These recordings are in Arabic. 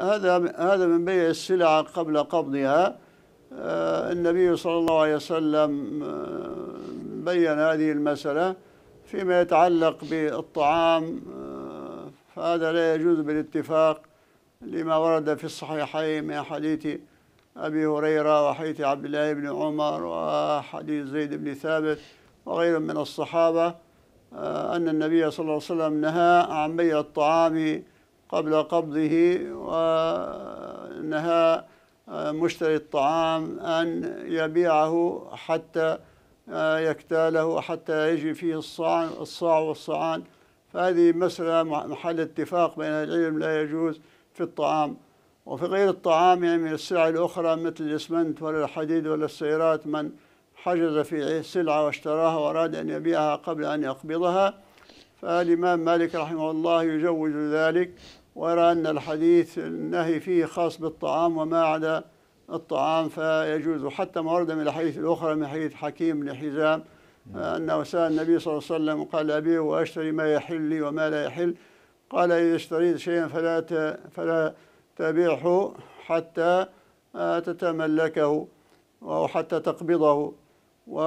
هذا هذا من بيع السلع قبل قبضها آه، النبي صلى الله عليه وسلم آه، بين هذه المسألة فيما يتعلق بالطعام آه، فهذا لا يجوز بالاتفاق لما ورد في الصحيحين من حديث أبي هريرة وحديث عبد الله بن عمر وحديث زيد بن ثابت وغير من الصحابة أن النبي صلى الله عليه وسلم نهى عن بيع الطعام قبل قبضه ونهى آه، مشتري الطعام أن يبيعه حتى آه، يكتاله حتى يجي فيه الصاع الصاع والصعان فهذه مسألة محل اتفاق بين العلم لا يجوز في الطعام وفي غير الطعام يعني من السلع الأخرى مثل الإسمنت ولا الحديد ولا السيارات من حجز في سلعة واشتراها وأراد أن يبيعها قبل أن يقبضها فالإمام مالك رحمه الله يجوز ذلك ويرى أن الحديث النهي فيه خاص بالطعام وما عدا الطعام فيجوز حتى ما ورد من الحديث الأخرى من حديث حكيم بن حزام آه، أنه سأل النبي صلى الله عليه وسلم قال أبي وأشتري ما يحل لي وما لا يحل قال إذا اشتريت شيئا فلا فلا تبيعه حتى آه، تتملكه أو حتى تقبضه و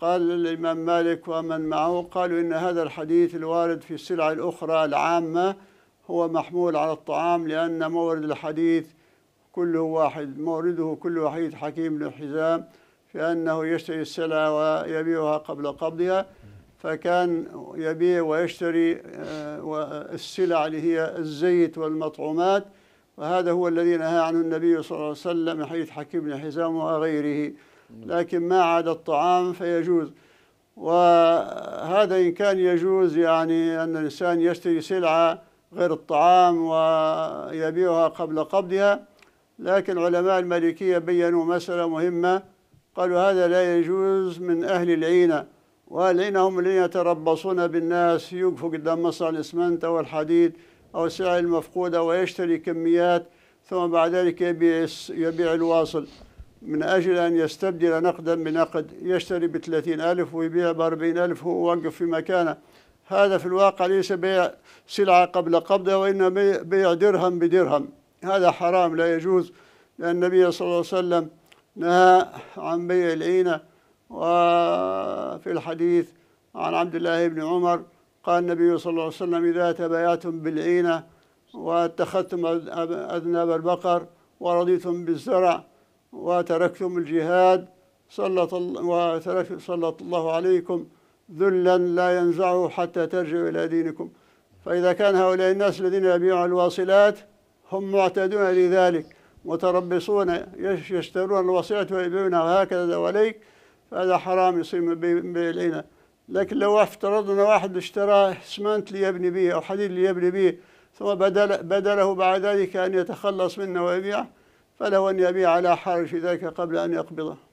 قال الإمام مالك ومن معه قالوا إن هذا الحديث الوارد في السلع الأخرى العامة هو محمول على الطعام لأن مورد الحديث كله واحد مورده كله حديث حكيم بن حزام أنه يشتري السلع ويبيعها قبل قبضها فكان يبيع ويشتري آه، السلع اللي هي الزيت والمطعومات وهذا هو الذي نهى عنه النبي صلى الله عليه وسلم حديث حكيم بن حزام وغيره لكن ما عدا الطعام فيجوز وهذا إن كان يجوز يعني أن الإنسان يشتري سلعة غير الطعام ويبيعها قبل قبضها لكن علماء المالكية بينوا مسألة مهمة قالوا هذا لا يجوز من أهل العينة والعينة هم الذين يتربصون بالناس يقفوا قدام مصنع الإسمنت أو الحديد أو السلع المفقودة ويشتري كميات ثم بعد ذلك يبيع, يبيع الواصل من أجل أن يستبدل نقدا بنقد يشتري بثلاثين ألف ويبيع بأربعين ألف وهو واقف في مكانه هذا في الواقع ليس بيع سلعة قبل قبضه وإنما بيع درهم بدرهم هذا حرام لا يجوز لأن النبي صلى الله عليه وسلم نهى عن بيع العينة وفي الحديث عن عبد الله بن عمر قال النبي صلى الله عليه وسلم إذا تبايعتم بالعينة واتخذتم أذناب البقر ورضيتم بالزرع وتركتم الجهاد سلط وترك سلط الله عليكم ذلا لا ينزعه حتى ترجعوا إلى دينكم فإذا كان هؤلاء الناس الذين يبيعون الواصلات هم معتدون لذلك متربصون يشترون الوصيات ويبيعونها هكذا دواليك فهذا حرام يصير بيعنا لكن لو افترضنا واحد اشترى اسمنت ليبني به أو حديد ليبني به ثم بدله بعد ذلك أن يتخلص منه ويبيعه فله أن يبيع على حال في ذلك قبل أن يقبضه